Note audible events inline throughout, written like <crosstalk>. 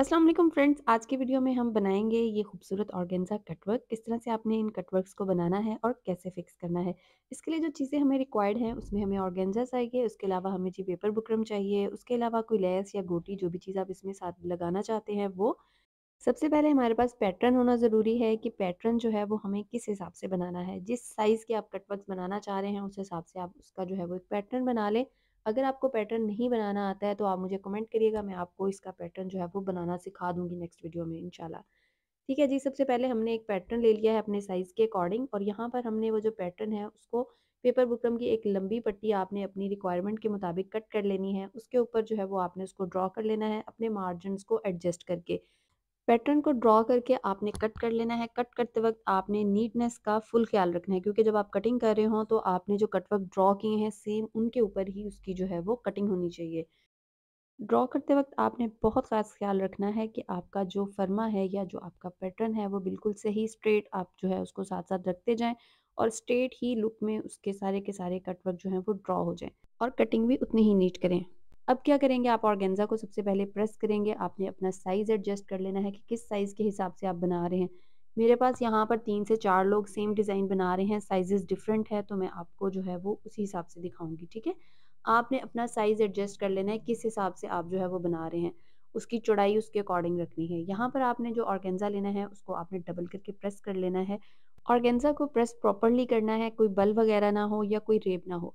अस्सलाम वालेकुम फ्रेंड्स आज की वीडियो में हम बनाएंगे ये खूबसूरत ऑर्गेन्जा कटवर्क किस तरह से आपने इन कटवर्क्स को बनाना है और कैसे फिक्स करना है इसके लिए जो चीज़ें हमें रिक्वायर्ड हैं उसमें हमें ऑर्गेन्जा चाहिए उसके अलावा हमें जी पेपर बुकरम चाहिए उसके अलावा कोई लेस या गोटी जो भी चीज़ आप इसमें साथ लगाना चाहते हैं वो सबसे पहले हमारे पास पैटर्न होना ज़रूरी है कि पैटर्न जो है वो हमें किस हिसाब से बनाना है जिस साइज़ के आप कटवर्क बनाना चाह रहे हैं उस हिसाब से आप उसका जो है वो एक पैटर्न बना लें अगर आपको पैटर्न नहीं बनाना आता है तो आप मुझे कमेंट करिएगा मैं आपको इसका पैटर्न जो है वो बनाना सिखा दूंगी नेक्स्ट वीडियो में इनशाला ठीक है जी सबसे पहले हमने एक पैटर्न ले लिया है अपने साइज़ के अकॉर्डिंग और यहाँ पर हमने वो जो पैटर्न है उसको पेपर बुकरम की एक लंबी पट्टी आपने अपनी रिक्वायरमेंट के मुताबिक कट कर लेनी है उसके ऊपर जो है वो आपने उसको ड्रॉ कर लेना है अपने मार्जिन को एडजस्ट करके पैटर्न को ड्रॉ करके आपने कट कर लेना है कट करते वक्त आपने नीटनेस का फुल ख्याल रखना है क्योंकि जब आप कटिंग कर रहे हो तो आपने जो कटवर्क ड्रॉ किए हैं सेम उनके ऊपर ही उसकी जो है वो कटिंग होनी चाहिए ड्रॉ करते वक्त आपने बहुत खास ख्याल रखना है कि आपका जो फर्मा है या जो आपका पैटर्न है वो बिल्कुल सही स्ट्रेट आप जो है उसको साथ साथ रखते जाएं और स्ट्रेट ही लुक में उसके सारे के सारे कटवर्क जो है वो ड्रॉ हो जाएं और कटिंग भी उतनी ही नीट करें अब क्या करेंगे आप ऑर्गेंजा को सबसे पहले प्रेस करेंगे आपने अपना साइज़ एडजस्ट कर लेना है कि किस साइज़ के हिसाब से आप बना रहे हैं मेरे पास यहाँ पर तीन से चार लोग सेम डिज़ाइन बना रहे हैं साइजेस डिफरेंट है तो मैं आपको जो है वो उसी हिसाब से दिखाऊंगी ठीक है आपने अपना साइज़ एडजस्ट कर लेना है किस हिसाब से आप जो है वो बना रहे हैं उसकी चौड़ाई उसके अकॉर्डिंग रखनी है यहाँ पर आपने जो ऑर्गेंजा लेना है उसको आपने डबल करके प्रेस कर लेना है ऑर्गेंजा को प्रेस प्रॉपरली करना है कोई बल्ब वगैरह ना हो या कोई रेप ना हो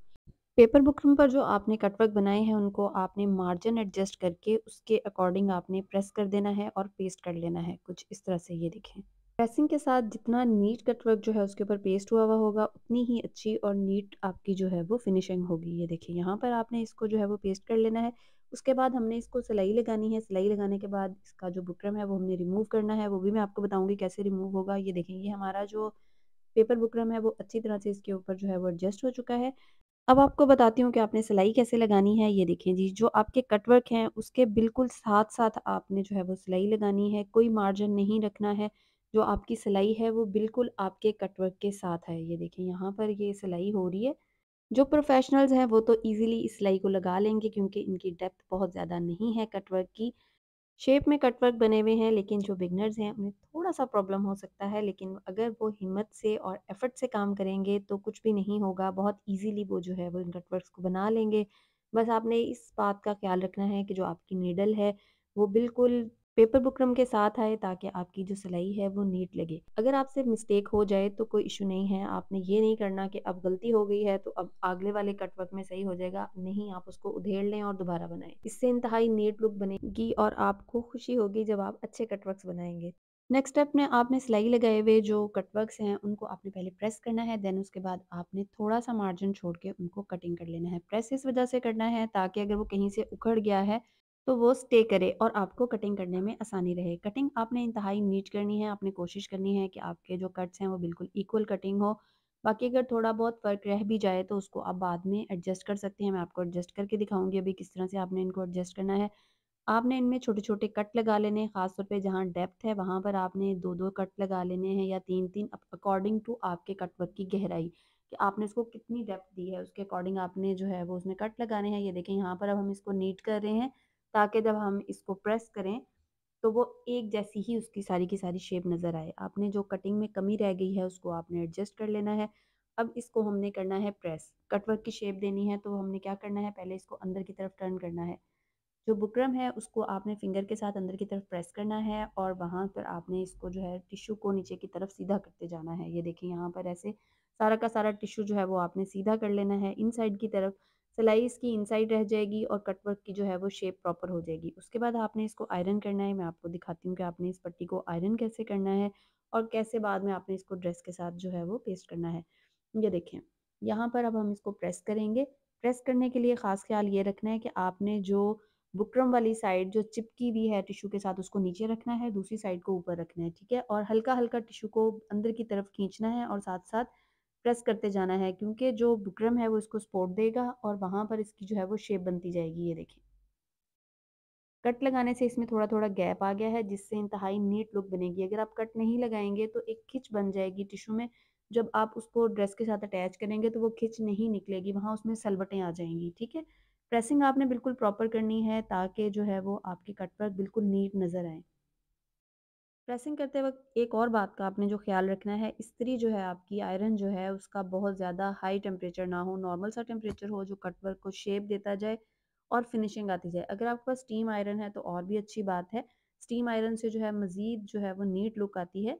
पेपर बुकरम पर जो आपने कटवर्क बनाए हैं उनको आपने मार्जिन एडजस्ट करके उसके अकॉर्डिंग आपने प्रेस कर देना है और पेस्ट कर लेना है कुछ इस तरह से ये देखें प्रेसिंग के साथ जितना नीट कटवर्क जो है उसके ऊपर पेस्ट हुआ हुआ होगा उतनी ही अच्छी और नीट आपकी जो है वो फिनिशिंग होगी ये देखिए यहाँ पर आपने इसको जो है वो पेस्ट कर लेना है उसके बाद हमने इसको सिलाई लगानी है सिलाई लगाने के बाद इसका जो बुकरम है वो हमने रिमूव करना है वो भी मैं आपको बताऊंगी कैसे रिमूव होगा ये देखें ये हमारा जो पेपर बुकरम है वो अच्छी तरह से इसके ऊपर जो है वो एडजस्ट हो चुका है अब आपको बताती हूँ कि आपने सिलाई कैसे लगानी है ये देखें जी जो आपके कटवर्क हैं उसके बिल्कुल साथ साथ आपने जो है वो सिलाई लगानी है कोई मार्जिन नहीं रखना है जो आपकी सिलाई है वो बिल्कुल आपके कटवर्क के साथ है ये देखें यहाँ पर ये सिलाई हो रही है जो प्रोफेशनल्स हैं वो तो इजीली इस सिलाई को लगा लेंगे क्योंकि इनकी डेप्थ बहुत ज़्यादा नहीं है कटवर्क की शेप में कटवर्क बने हुए हैं लेकिन जो बिगनर्स हैं उन्हें थोड़ा सा प्रॉब्लम हो सकता है लेकिन अगर वो हिम्मत से और एफर्ट से काम करेंगे तो कुछ भी नहीं होगा बहुत इजीली वो जो है वो इन कटवर्क को बना लेंगे बस आपने इस बात का ख्याल रखना है कि जो आपकी नीडल है वो बिल्कुल पेपर बुकरम के साथ आए ताकि आपकी जो सिलाई है वो नीट लगे अगर आपसे मिस्टेक हो जाए तो कोई इशू नहीं है आपने ये नहीं करना कि अब गलती हो गई है तो अब अगले वाले कटवर्क में सही हो जाएगा नहीं आप उसको उधेड़ लें और दोबारा बनाएं इससे इंतहाई नीट लुक बनेगी और आपको खुशी होगी जब आप अच्छे कटवर्क बनाएंगे नेक्स्ट स्टेप में आपने सिलाई लगाए हुए जो कटवर्क्स हैं उनको आपने पहले प्रेस करना है देन उसके बाद आपने थोड़ा सा मार्जिन छोड़ के उनको कटिंग कर लेना है प्रेस इस वजह से करना है ताकि अगर वो कहीं से उखड़ गया है तो वो स्टे करे और आपको कटिंग करने में आसानी रहे कटिंग आपने इंतहाई नीट करनी है आपने कोशिश करनी है कि आपके जो कट्स हैं वो बिल्कुल इक्वल कटिंग हो बाकी अगर थोड़ा बहुत फ़र्क रह भी जाए तो उसको आप बाद में एडजस्ट कर सकते हैं मैं आपको एडजस्ट करके दिखाऊंगी अभी किस तरह से आपने इनको एडजस्ट करना है आपने इनमें छोटे छोटे कट लगा लेने हैं ख़ासतौर पे जहाँ डेप्थ है वहाँ पर आपने दो दो कट लगा लेने हैं या तीन तीन अकॉर्डिंग टू आपके कटवर्क की गहराई कि आपने इसको कितनी डेप्थ दी है उसके अकॉर्डिंग आपने जो है वो उसमें कट लगाने हैं ये देखें यहाँ पर अब हम इसको नीट कर रहे हैं ताकि जब हम इसको प्रेस करें तो वो एक जैसी ही उसकी सारी की सारी शेप नज़र आए आपने जो कटिंग में कमी रह गई है उसको आपने एडजस्ट कर लेना है अब इसको हमने करना है प्रेस कटवर्क की शेप देनी है तो हमने क्या करना है पहले इसको अंदर की तरफ टर्न करना है जो बुकरम है उसको आपने फिंगर के साथ अंदर की तरफ प्रेस करना है और वहाँ पर आपने इसको जो है टिश्यू को नीचे की तरफ सीधा करते जाना है ये देखिए यहाँ पर ऐसे सारा का सारा टिश्यू जो है वो आपने सीधा कर लेना है इन साइड की तरफ सिलाई इसकी इनसाइड रह जाएगी और कटवर्क की जो है वो शेप प्रॉपर हो जाएगी उसके बाद आपने इसको आयरन करना है मैं आपको दिखाती हूँ कि आपने इस पट्टी को आयरन कैसे करना है और कैसे बाद में आपने इसको ड्रेस के साथ जो है वो पेस्ट करना है ये देखें यहाँ पर अब हम इसको प्रेस करेंगे प्रेस करने के लिए ख़ास ख्याल ये रखना है कि आपने जो बुकरम वाली साइड जो चिपकी हुई है टिशू के साथ उसको नीचे रखना है दूसरी साइड को ऊपर रखना है ठीक है और हल्का हल्का टिशू को अंदर की तरफ खींचना है और साथ साथ प्रेस करते जाना है क्योंकि जो बुकरम है वो इसको सपोर्ट देगा और वहाँ पर इसकी जो है वो शेप बनती जाएगी ये देखें कट लगाने से इसमें थोड़ा थोड़ा गैप आ गया है जिससे इंतहाई नीट लुक बनेगी अगर आप कट नहीं लगाएंगे तो एक खिंच बन जाएगी टिशू में जब आप उसको ड्रेस के साथ अटैच करेंगे तो वो खिंच नहीं निकलेगी वहाँ उसमें सलवटें आ जाएंगी ठीक है प्रेसिंग आपने बिल्कुल प्रॉपर करनी है ताकि जो है वो आपके कट पर बिल्कुल नीट नज़र आए प्रेसिंग करते वक्त एक और बात का आपने जो ख्याल रखना है इस्त्री जो है आपकी आयरन जो है उसका बहुत ज़्यादा हाई टेम्परेचर ना हो नॉर्मल सा टेम्परेचर हो जो कटवर्क को शेप देता जाए और फिनिशिंग आती जाए अगर आपके पास स्टीम आयरन है तो और भी अच्छी बात है स्टीम आयरन से जो है मज़ीद जो है वो नीट लुक आती है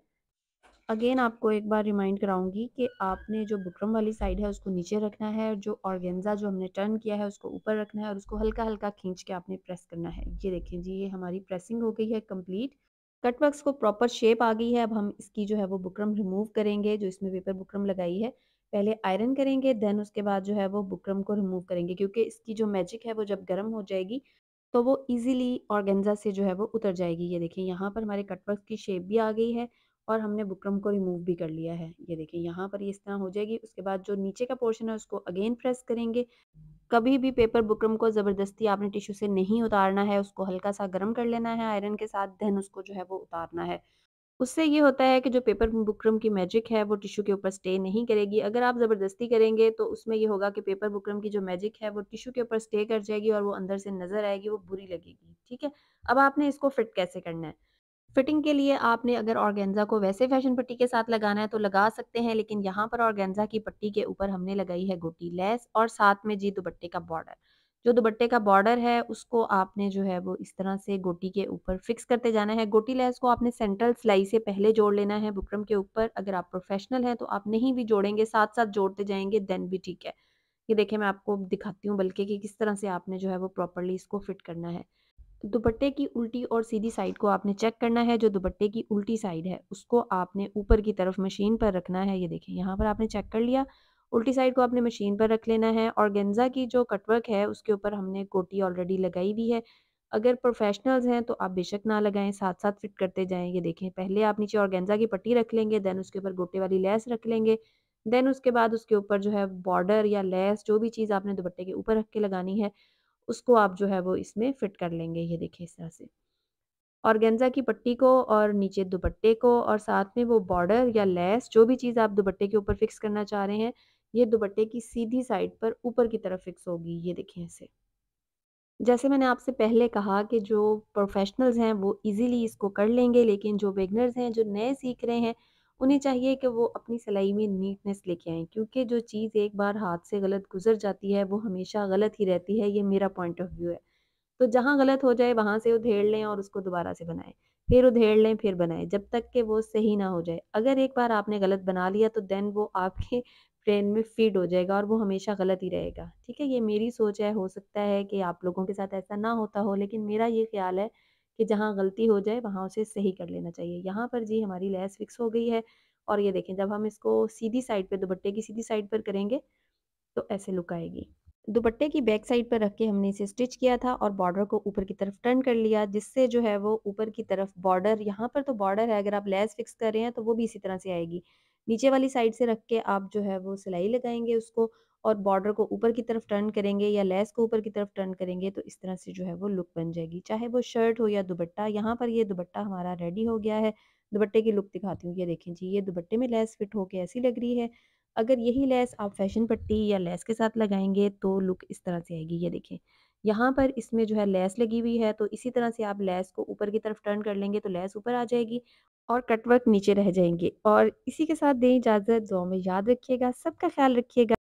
अगेन आपको एक बार रिमाइंड कराऊंगी कि आपने जो बुकरम वाली साइड है उसको नीचे रखना है और जो ऑर्गेन्जा जो हमने टर्न किया है उसको ऊपर रखना है और उसको हल्का हल्का खींच के आपने प्रेस करना है ये देखें जी ये हमारी प्रेसिंग हो गई है कम्प्लीट कटवर्क्स को प्रॉपर शेप आ गई है अब हम इसकी जो है वो बुकरम रिमूव करेंगे जो इसमें पेपर बुकरम लगाई है पहले आयरन करेंगे देन उसके बाद जो है वो बुकरम को रिमूव करेंगे क्योंकि इसकी जो मैजिक है वो जब गर्म हो जाएगी तो वो इजीली ऑर्गेन्जा से जो है वो उतर जाएगी ये देखें यहाँ पर हमारे कटवर्क की शेप भी आ गई है और हमने बुकरम को रिमूव भी कर लिया है ये देखें यहाँ पर ये इस तरह हो जाएगी उसके बाद जो नीचे का पोर्शन है उसको अगेन प्रेस करेंगे कभी भी पेपर बुकरम को ज़बरदस्ती आपने टिश्यू से नहीं उतारना है उसको हल्का सा गर्म कर लेना है आयरन के साथ देन उसको जो है वो उतारना है उससे ये होता है कि जो पेपर बुकरम की मैजिक है वो टिश्यू के ऊपर स्टे नहीं करेगी अगर आप ज़बरदस्ती करेंगे तो उसमें ये होगा कि पेपर बुकरम की जो मैजिक है वो टिश्यू के ऊपर स्टे कर जाएगी और वो अंदर से नज़र आएगी वो बुरी लगेगी ठीक है अब आपने इसको फिट कैसे करना है फिटिंग के लिए आपने अगर ऑर्गेंजा को वैसे फैशन पट्टी के साथ लगाना है तो लगा सकते हैं लेकिन यहाँ पर ऑर्गेंजा की पट्टी के ऊपर हमने लगाई है गोटी लेस और साथ में जी दुपट्टे का बॉर्डर जो दुपट्टे का बॉर्डर है उसको आपने जो है वो इस तरह से गोटी के ऊपर फिक्स करते जाना है गोटी लेस को आपने सेंट्रल सिलाई से पहले जोड़ लेना है बुकरम के ऊपर अगर आप प्रोफेशनल हैं तो आप नहीं भी जोड़ेंगे साथ साथ जोड़ते जाएंगे देन भी ठीक है ये देखिए मैं आपको दिखाती हूँ बल्कि कि किस तरह से आपने जो है वो प्रॉपरली इसको फिट करना है दुपट्टे की उल्टी और सीधी साइड को आपने चेक करना है जो दुपट्टे की उल्टी साइड है उसको आपने ऊपर की तरफ मशीन पर रखना है ये देखें यहाँ पर आपने चेक कर लिया उल्टी साइड को आपने मशीन पर रख लेना है और गेंजा की जो कटवर्क है उसके ऊपर हमने कोटी ऑलरेडी लगाई हुई है अगर प्रोफेशनल्स हैं तो आप बेशक ना लगाएं साथ साथ फिट करते जाएं ये देखें पहले आप नीचे गेंजा की पट्टी रख लेंगे देन उसके ऊपर गोटे वाली लेस रख लेंगे देन उसके बाद उसके ऊपर जो है बॉर्डर या लेस जो भी चीज़ आपने दुपट्टे के ऊपर रख के लगानी है उसको आप जो है वो इसमें फिट कर लेंगे ये देखिए इस तरह से गेंजा की पट्टी को और नीचे दुपट्टे को और साथ में वो बॉर्डर या लेस जो भी चीज़ आप दुपट्टे के ऊपर फिक्स करना चाह रहे हैं ये दुपट्टे की सीधी साइड पर ऊपर की तरफ फिक्स होगी ये देखें इसे जैसे मैंने आपसे पहले कहा कि जो प्रोफेशनल्स हैं वो इजीली इसको कर लेंगे लेकिन जो बिगनर्स हैं जो नए सीख रहे हैं उन्हें चाहिए कि वो अपनी सिलाई में नीटनेस लेके आएँ क्योंकि जो चीज़ एक बार हाथ से गलत गुजर जाती है वो हमेशा गलत ही रहती है ये मेरा पॉइंट ऑफ व्यू है तो जहाँ गलत हो जाए वहाँ से उधेड़ लें और उसको दोबारा से बनाएं फिर उधेड़ लें फिर बनाएं जब तक कि वो सही ना हो जाए अगर एक बार आपने गलत बना लिया तो देन वो आपके ब्रेन <laughs> में फिट हो जाएगा और वो हमेशा गलत ही रहेगा ठीक है ये मेरी सोच है हो सकता है कि आप लोगों के साथ ऐसा ना होता हो लेकिन मेरा ये ख्याल है कि जहाँ गलती हो जाए वहाँ उसे सही कर लेना चाहिए यहाँ पर जी हमारी लैस फिक्स हो गई है और ये देखें जब हम इसको सीधी साइड पर दुपट्टे की सीधी साइड पर करेंगे तो ऐसे लुक आएगी दुपट्टे की बैक साइड पर रख के हमने इसे स्टिच किया था और बॉर्डर को ऊपर की तरफ टर्न कर लिया जिससे जो है वो ऊपर की तरफ बॉर्डर यहाँ पर तो बॉर्डर है अगर आप लेस फिक्स कर रहे हैं तो वो भी इसी तरह से आएगी नीचे वाली साइड से रख के आप जो है वो सिलाई लगाएंगे उसको और बॉर्डर को ऊपर की तरफ टर्न करेंगे या लेस को ऊपर की तरफ टर्न करेंगे तो इस तरह से जो है वो लुक बन जाएगी चाहे वो शर्ट हो या दुबट्टा यहाँ पर ये दुबट्टा हमारा रेडी हो गया है दुपट्टे की लुक दिखाती हूँ ये देखें जी ये दुबट्टे में लेस फिट होके ऐसी लग रही है अगर यही लेस आप फैशन पट्टी या लेस के साथ लगाएंगे तो लुक इस तरह से आएगी ये देखें यहाँ पर इसमें जो है लेस लगी हुई है तो इसी तरह से आप लेस को ऊपर की तरफ टर्न कर लेंगे तो लेस ऊपर आ जाएगी और कटवर्क नीचे रह जाएंगे और इसी के साथ दें इजाज़त दो में याद रखिएगा सबका ख्याल रखिएगा